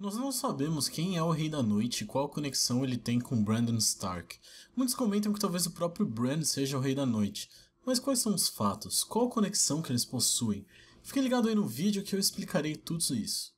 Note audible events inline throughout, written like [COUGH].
Nós não sabemos quem é o Rei da Noite e qual conexão ele tem com Brandon Stark. Muitos comentam que talvez o próprio Bran seja o Rei da Noite, mas quais são os fatos? Qual conexão que eles possuem? Fique ligado aí no vídeo que eu explicarei tudo isso.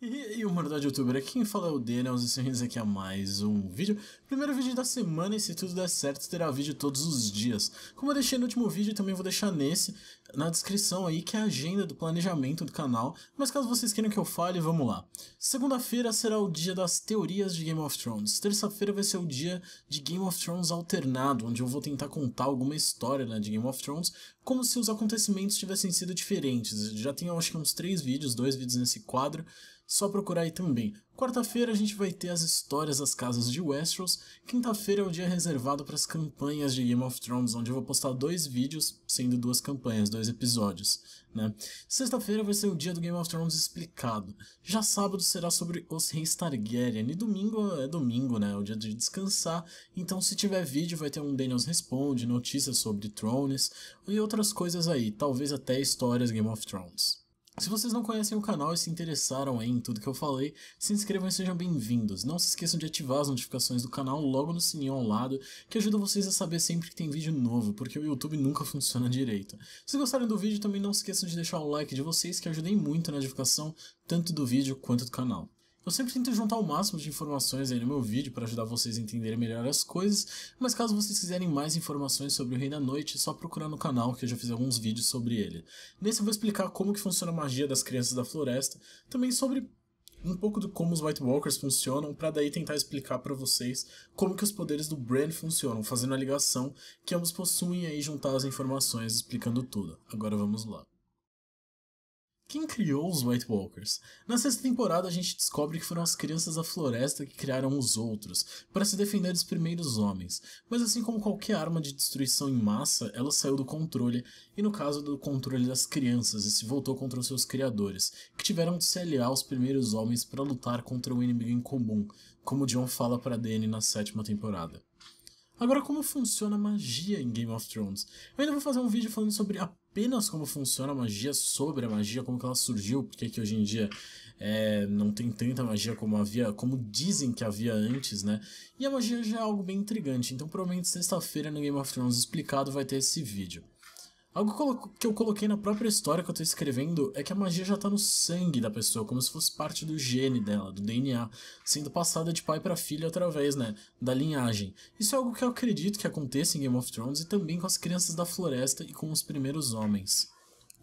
E, e o Mordor de Youtuber, aqui quem fala é o Daniels e bem-vindos aqui a é mais um vídeo. Primeiro vídeo da semana e se tudo der certo terá vídeo todos os dias. Como eu deixei no último vídeo, também vou deixar nesse, na descrição aí, que é a agenda do planejamento do canal. Mas caso vocês queiram que eu fale, vamos lá. Segunda-feira será o dia das teorias de Game of Thrones. Terça-feira vai ser o dia de Game of Thrones alternado, onde eu vou tentar contar alguma história né, de Game of Thrones, como se os acontecimentos tivessem sido diferentes. Já tem, acho que uns três vídeos, dois vídeos nesse quadro, só procurar aí também. Quarta-feira a gente vai ter as histórias das casas de Westeros, quinta-feira é o dia reservado para as campanhas de Game of Thrones, onde eu vou postar dois vídeos, sendo duas campanhas, dois episódios. Né? Sexta-feira vai ser o dia do Game of Thrones explicado. Já sábado será sobre os Reis Targaryen, e domingo é domingo, né? É o dia de descansar, então se tiver vídeo vai ter um Daniels Responde, notícias sobre Thrones e outras coisas aí, talvez até histórias Game of Thrones. Se vocês não conhecem o canal e se interessaram em tudo que eu falei, se inscrevam e sejam bem-vindos. Não se esqueçam de ativar as notificações do canal logo no sininho ao lado, que ajuda vocês a saber sempre que tem vídeo novo, porque o YouTube nunca [LAUGHS] funciona direito. Se gostaram do vídeo, também não se esqueçam de deixar o like de vocês, que ajudem muito na divulgação tanto do vídeo quanto do canal. Eu sempre tento juntar o máximo de informações aí no meu vídeo para ajudar vocês a entenderem melhor as coisas, mas caso vocês quiserem mais informações sobre o Rei da Noite, é só procurar no canal que eu já fiz alguns vídeos sobre ele. Nesse eu vou explicar como que funciona a magia das crianças da floresta, também sobre um pouco do como os White Walkers funcionam, para daí tentar explicar para vocês como que os poderes do Bran funcionam, fazendo a ligação que ambos possuem aí juntar as informações explicando tudo. Agora vamos lá. Quem criou os White Walkers? Na sexta temporada, a gente descobre que foram as crianças da floresta que criaram os outros, para se defender dos primeiros homens. Mas assim como qualquer arma de destruição em massa, ela saiu do controle, e no caso do controle das crianças, e se voltou contra os seus criadores, que tiveram de se aliar aos primeiros homens para lutar contra o um inimigo em comum, como John fala para Danny na sétima temporada. Agora, como funciona a magia em Game of Thrones? Eu ainda vou fazer um vídeo falando sobre apenas como funciona a magia, sobre a magia, como que ela surgiu, porque que hoje em dia é, não tem tanta magia como havia, como dizem que havia antes, né? E a magia já é algo bem intrigante, então provavelmente sexta-feira no Game of Thrones explicado vai ter esse vídeo. Algo que eu coloquei na própria história que eu tô escrevendo é que a magia já tá no sangue da pessoa, como se fosse parte do gene dela, do DNA, sendo passada de pai para filho através, né, da linhagem. Isso é algo que eu acredito que aconteça em Game of Thrones e também com as crianças da floresta e com os primeiros homens.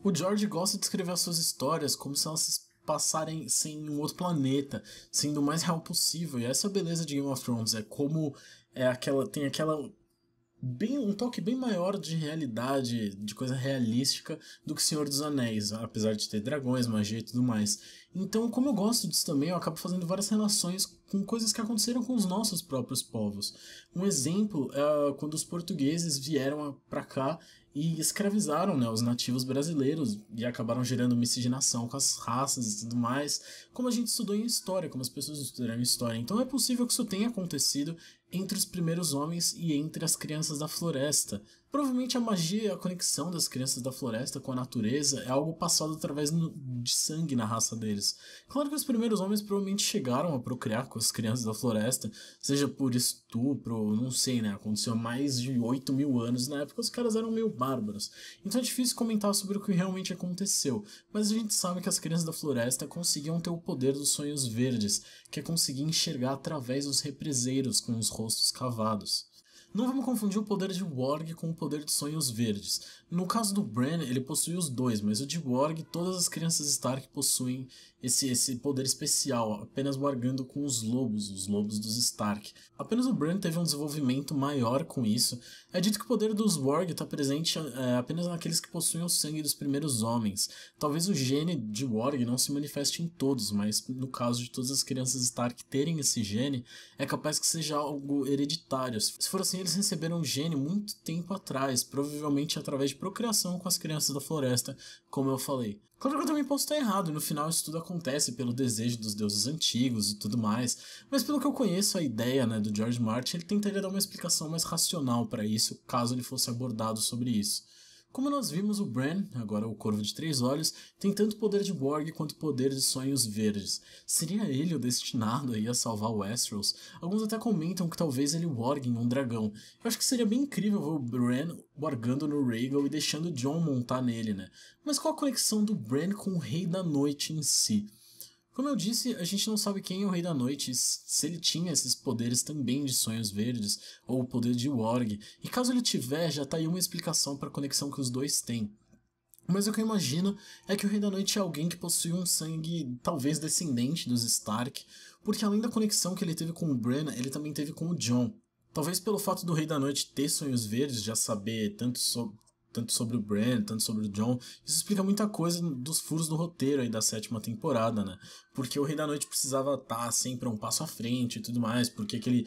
O George gosta de escrever as suas histórias como se elas se passarem sem um outro planeta, sendo o mais real possível. E essa é a beleza de Game of Thrones, é como é aquela tem aquela bem um toque bem maior de realidade, de coisa realística do que Senhor dos Anéis, apesar de ter dragões, magia e tudo mais. Então, como eu gosto disso também, eu acabo fazendo várias relações com coisas que aconteceram com os nossos próprios povos. Um exemplo é quando os portugueses vieram para cá e escravizaram né, os nativos brasileiros e acabaram gerando miscigenação com as raças e tudo mais, como a gente estudou em história, como as pessoas estudaram em história. Então é possível que isso tenha acontecido entre os primeiros homens e entre as crianças da floresta, Provavelmente a magia e a conexão das crianças da floresta com a natureza é algo passado através de sangue na raça deles. Claro que os primeiros homens provavelmente chegaram a procriar com as crianças da floresta, seja por estupro, não sei, né? Aconteceu há mais de 8 mil anos, na época os caras eram meio bárbaros. Então é difícil comentar sobre o que realmente aconteceu, mas a gente sabe que as crianças da floresta conseguiam ter o poder dos sonhos verdes, que é conseguir enxergar através dos represeiros com os rostos cavados. Não vamos confundir o poder de Warg com o poder de sonhos verdes, no caso do Bran, ele possui os dois, mas o de Borg, todas as crianças Stark possuem esse, esse poder especial, apenas bargando com os lobos, os lobos dos Stark. Apenas o Bran teve um desenvolvimento maior com isso. É dito que o poder dos Borg está presente é, apenas naqueles que possuem o sangue dos primeiros homens. Talvez o gene de Borg não se manifeste em todos, mas no caso de todas as crianças Stark terem esse gene, é capaz que seja algo hereditário. Se for assim, eles receberam o gene muito tempo atrás, provavelmente através de procriação com as crianças da floresta, como eu falei. Claro que eu também posso estar errado, no final isso tudo acontece pelo desejo dos deuses antigos e tudo mais, mas pelo que eu conheço a ideia né, do George Martin, ele tentaria dar uma explicação mais racional para isso, caso ele fosse abordado sobre isso. Como nós vimos, o Bran, agora o Corvo de Três Olhos, tem tanto poder de Borg quanto poder de Sonhos Verdes. Seria ele o destinado aí a salvar Westeros? Alguns até comentam que talvez ele Borg em um dragão. Eu acho que seria bem incrível ver o Bran Worgando no Rhaegal e deixando Jon montar nele, né? Mas qual a conexão do Bran com o Rei da Noite em si? Como eu disse, a gente não sabe quem é o Rei da Noite, se ele tinha esses poderes também de Sonhos Verdes, ou o poder de Warg. e caso ele tiver, já tá aí uma explicação para a conexão que os dois têm. Mas o que eu imagino é que o Rei da Noite é alguém que possui um sangue talvez descendente dos Stark, porque além da conexão que ele teve com o Bran, ele também teve com o Jon, Talvez pelo fato do Rei da Noite ter sonhos verdes, já saber tanto sobre, tanto sobre o Brand, tanto sobre o John. Isso explica muita coisa dos furos do roteiro aí da sétima temporada, né? Porque o Rei da Noite precisava estar tá sempre um passo à frente e tudo mais, porque ele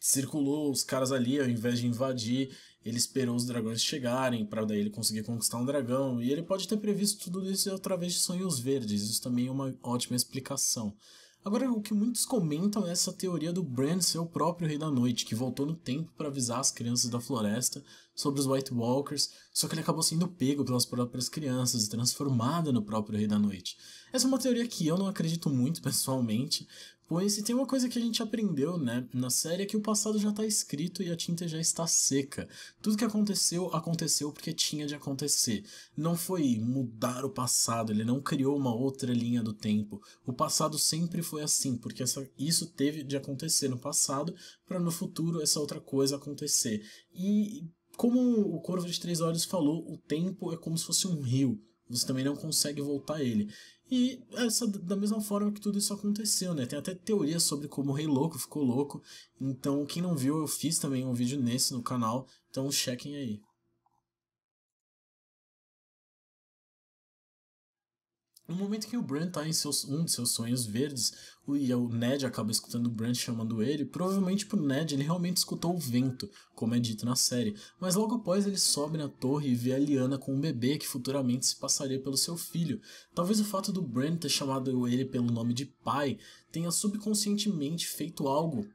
circulou os caras ali ao invés de invadir, ele esperou os dragões chegarem para daí ele conseguir conquistar um dragão. E ele pode ter previsto tudo isso através de Sonhos Verdes. Isso também é uma ótima explicação. Agora, o que muitos comentam é essa teoria do Bran ser o próprio Rei da Noite, que voltou no tempo para avisar as crianças da floresta sobre os White Walkers, só que ele acabou sendo pego pelas próprias crianças e transformado no próprio Rei da Noite. Essa é uma teoria que eu não acredito muito [LAUGHS] pessoalmente, Pois se tem uma coisa que a gente aprendeu, né, na série é que o passado já está escrito e a tinta já está seca. Tudo que aconteceu, aconteceu porque tinha de acontecer. Não foi mudar o passado, ele não criou uma outra linha do tempo. O passado sempre foi assim, porque essa, isso teve de acontecer no passado para no futuro essa outra coisa acontecer. E como o Corvo de Três Olhos falou, o tempo é como se fosse um rio. Você também não consegue voltar ele. E essa, da mesma forma que tudo isso aconteceu, né? Tem até teoria sobre como o Rei Louco ficou louco. Então, quem não viu, eu fiz também um vídeo nesse no canal. Então, chequem aí. No momento que o Brent está em seus, um de seus sonhos verdes, o, e o Ned acaba escutando o Brent chamando ele, provavelmente pro Ned ele realmente escutou o vento, como é dito na série, mas logo após ele sobe na torre e vê a Liana com um bebê que futuramente se passaria pelo seu filho. Talvez o fato do Brent ter chamado ele pelo nome de pai tenha subconscientemente feito algo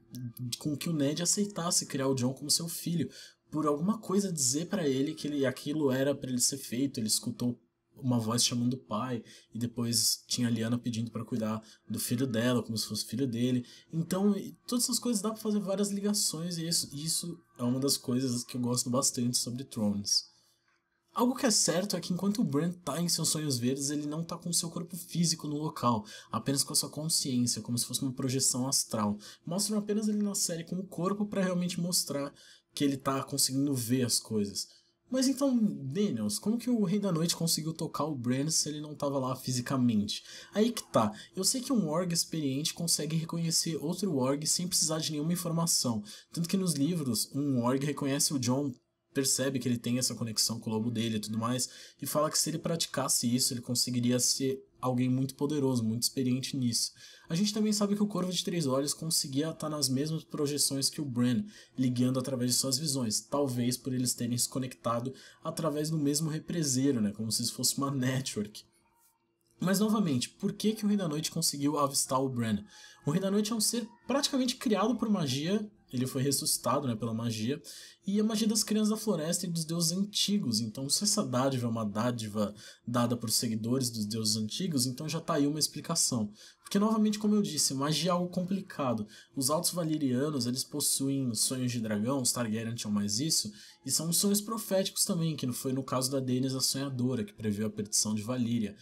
com que o Ned aceitasse criar o John como seu filho, por alguma coisa dizer para ele que ele, aquilo era para ele ser feito, ele escutou uma voz chamando o pai, e depois tinha a Liana pedindo para cuidar do filho dela, como se fosse filho dele. Então, todas essas coisas dá para fazer várias ligações, e isso, isso é uma das coisas que eu gosto bastante sobre Thrones. Algo que é certo é que enquanto o Bran tá em seus sonhos verdes, ele não tá com seu corpo físico no local, apenas com a sua consciência, como se fosse uma projeção astral. Mostram apenas ele na série com o corpo para realmente mostrar que ele tá conseguindo ver as coisas. Mas então, Daniels, como que o Rei da Noite conseguiu tocar o Bran se ele não estava lá fisicamente? Aí que tá. Eu sei que um org experiente consegue reconhecer outro org sem precisar de nenhuma informação. Tanto que nos livros, um org reconhece o John percebe que ele tem essa conexão com o lobo dele e tudo mais, e fala que se ele praticasse isso, ele conseguiria ser alguém muito poderoso, muito experiente nisso. A gente também sabe que o Corvo de Três Olhos conseguia estar nas mesmas projeções que o Bran, ligando através de suas visões, talvez por eles terem se conectado através do mesmo represeiro, né, como se isso fosse uma network. Mas novamente, por que, que o Rei da Noite conseguiu avistar o Bran? O Rei da Noite é um ser praticamente criado por magia ele foi ressuscitado né, pela magia, e a magia das crianças da floresta e dos deuses antigos. Então, se essa dádiva é uma dádiva dada por seguidores dos deuses antigos, então já tá aí uma explicação. Porque, novamente, como eu disse, magia é algo complicado. Os altos valyrianos, eles possuem sonhos de dragão, os Targaryen tinham mais isso, e são sonhos proféticos também, que foi no caso da Daenerys a Sonhadora, que previu a perdição de Valíria.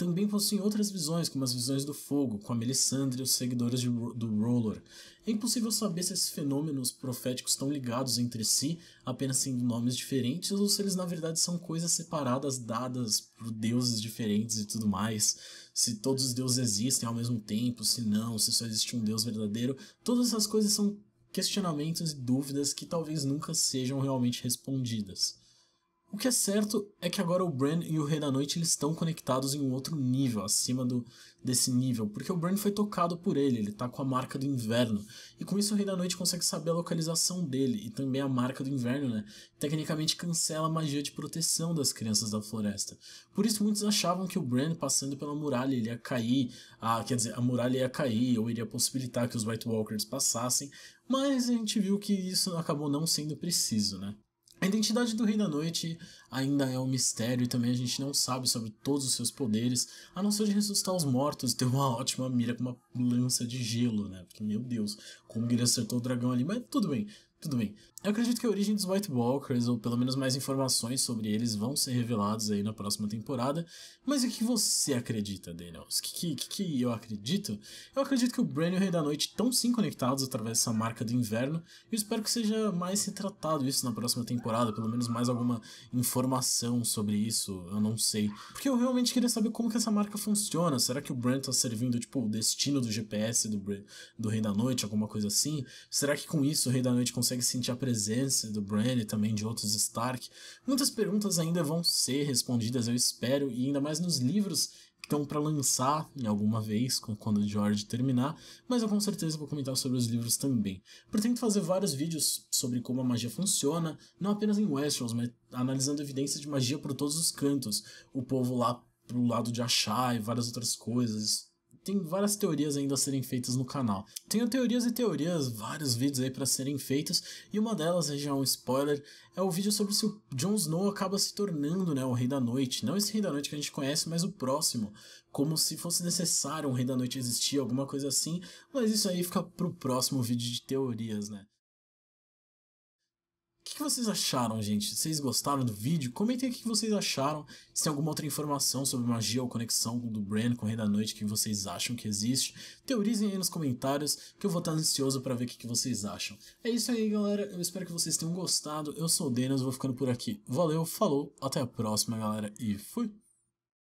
Também possuem outras visões, como as visões do fogo, com a Melisandre e os seguidores de, do Roller. É impossível saber se esses fenômenos proféticos estão ligados entre si, apenas sendo nomes diferentes, ou se eles na verdade são coisas separadas dadas por deuses diferentes e tudo mais. Se todos os deuses existem ao mesmo tempo, se não, se só existe um deus verdadeiro. Todas essas coisas são questionamentos e dúvidas que talvez nunca sejam realmente respondidas. O que é certo é que agora o Bran e o Rei da Noite eles estão conectados em um outro nível, acima do, desse nível, porque o Bran foi tocado por ele, ele está com a marca do inverno. E com isso o Rei da Noite consegue saber a localização dele e também a marca do inverno, né? Tecnicamente cancela a magia de proteção das crianças da floresta. Por isso muitos achavam que o Bran passando pela muralha ele ia cair, a, quer dizer, a muralha ia cair ou iria possibilitar que os White Walkers passassem, mas a gente viu que isso acabou não sendo preciso, né? A identidade do Rei da Noite ainda é um mistério e também a gente não sabe sobre todos os seus poderes, a não ser de ressuscitar os mortos e ter uma [LAUGHS] ótima mira com uma lança de gelo, né? Porque, meu Deus, como ele acertou o dragão ali, mas tudo bem, tudo bem. Eu acredito que a origem dos White Walkers, ou pelo menos mais informações sobre eles, vão ser revelados aí na próxima temporada. Mas o que você acredita, Daniels? O que, que, que, eu acredito? Eu acredito que o Bran e o Rei da Noite estão sim conectados através dessa marca do inverno. E espero que seja mais retratado isso na próxima temporada, pelo menos mais alguma informação sobre isso, eu não sei. Porque eu realmente queria saber como que essa marca funciona. Será que o Bran tá servindo, tipo, o destino do GPS do, Bran, do Rei da Noite, alguma coisa assim? Será que com isso o Rei da Noite consegue sentir a presença presença do Bran e também de outros Stark, muitas perguntas ainda vão ser respondidas, eu espero, e ainda mais nos livros que estão para lançar em alguma vez, quando o George terminar, mas eu com certeza vou comentar sobre os livros também. Pretendo fazer vários vídeos sobre como a magia funciona, não apenas em Westeros, mas analisando evidência de magia por todos os cantos, o povo lá pro lado de achar e várias outras coisas, tem várias teorias ainda a serem feitas no canal. Tenho teorias e teorias, vários vídeos aí para serem feitos, e uma delas, já é um spoiler, é o vídeo sobre se o Jon Snow acaba se tornando né, o Rei da Noite. Não esse Rei da Noite que a gente conhece, mas o próximo. Como se fosse necessário um Rei da Noite existir, alguma coisa assim, mas isso aí fica pro próximo vídeo de teorias, né? que vocês acharam, gente? Vocês gostaram do vídeo? Comentem aqui o que vocês acharam. Se tem alguma outra informação sobre magia ou conexão do Bran com o Rei da Noite que vocês acham que existe, teorizem aí nos comentários que eu vou estar ansioso para ver o que vocês acham. É isso aí, galera. Eu espero que vocês tenham gostado. Eu sou o Denis, vou ficando por aqui. Valeu, falou, até a próxima, galera, e fui!